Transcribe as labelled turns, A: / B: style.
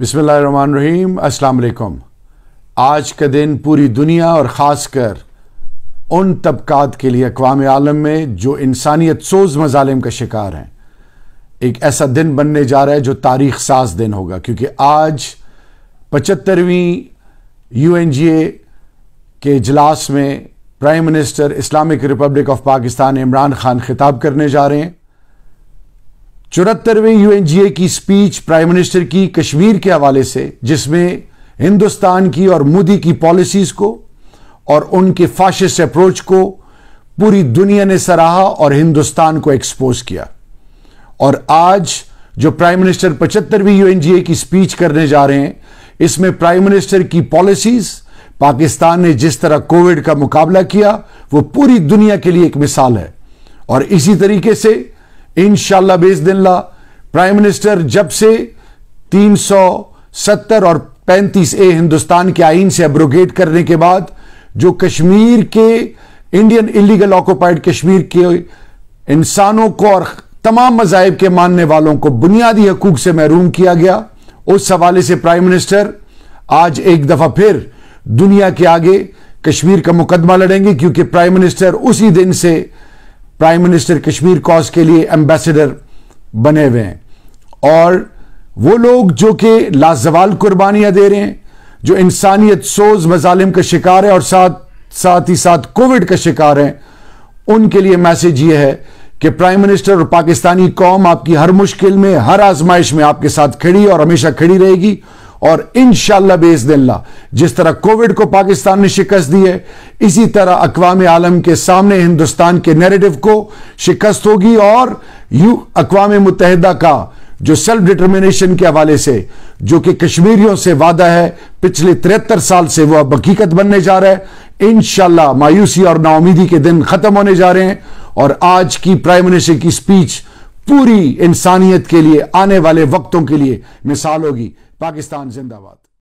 A: बिसमीम असलकुम आज का दिन पूरी दुनिया और ख़ास कर उन तबक़ात के लिए अकवा आलम में जो इंसानियत सोज मजालिम का शिकार हैं एक ऐसा दिन बनने जा रहा है जो तारीख साज दिन होगा क्योंकि आज पचहत्तरवीं यू एन जी ए के इजलास में prime minister Islamic republic of Pakistan Imran Khan खिताब करने जा रहे हैं चौहत्तरवें यूएनजीए की स्पीच प्राइम मिनिस्टर की कश्मीर के हवाले से जिसमें हिंदुस्तान की और मोदी की पॉलिसीज को और उनके फाशिस अप्रोच को पूरी दुनिया ने सराहा और हिंदुस्तान को एक्सपोज किया और आज जो प्राइम मिनिस्टर पचहत्तरवीं यूएनजीए की स्पीच करने जा रहे हैं इसमें प्राइम मिनिस्टर की पॉलिसीज पाकिस्तान ने जिस तरह कोविड का मुकाबला किया वो पूरी दुनिया के लिए एक मिसाल है और इसी तरीके से इन बेज दिनला प्राइम मिनिस्टर जब से 370 और 35 ए हिंदुस्तान के आइन से एब्रोगेट करने के बाद जो कश्मीर के इंडियन इलीगल ऑक्यूपाइड कश्मीर के इंसानों को और तमाम मजाहब के मानने वालों को बुनियादी हकूक से महरूम किया गया उस हवाले से प्राइम मिनिस्टर आज एक दफा फिर दुनिया के आगे कश्मीर का मुकदमा लड़ेंगे क्योंकि प्राइम मिनिस्टर उसी दिन से प्राइम मिनिस्टर कश्मीर कॉज के लिए एम्बेसडर बने हुए हैं और वो लोग जो कि लाजवाल कुर्बानियां दे रहे हैं जो इंसानियत सोज मजालिम का शिकार है और साथ साथ ही साथ कोविड का शिकार है उनके लिए मैसेज ये है कि प्राइम मिनिस्टर और पाकिस्तानी कौम आपकी हर मुश्किल में हर आजमाइश में आपके साथ खड़ी और हमेशा खड़ी रहेगी और इन बेज जिस तरह कोविड को पाकिस्तान ने शिकस्त दी है इसी तरह अकवाम आलम के सामने हिंदुस्तान के नेरेटिव को शिकस्त होगी और यू अकवाम मुतहदा का जो सेल्फ डिटर्मिनेशन के हवाले से जो कि कश्मीरियों से वादा है पिछले तिहत्तर साल से वह अब हकीकत बनने जा रहा है इन मायूसी और नाउमीदी के दिन खत्म होने जा रहे हैं और आज की प्राइम मिनिस्टर की स्पीच पूरी इंसानियत के लिए आने वाले वक्तों के लिए मिसाल होगी पाकिस्तान जिंदाबाद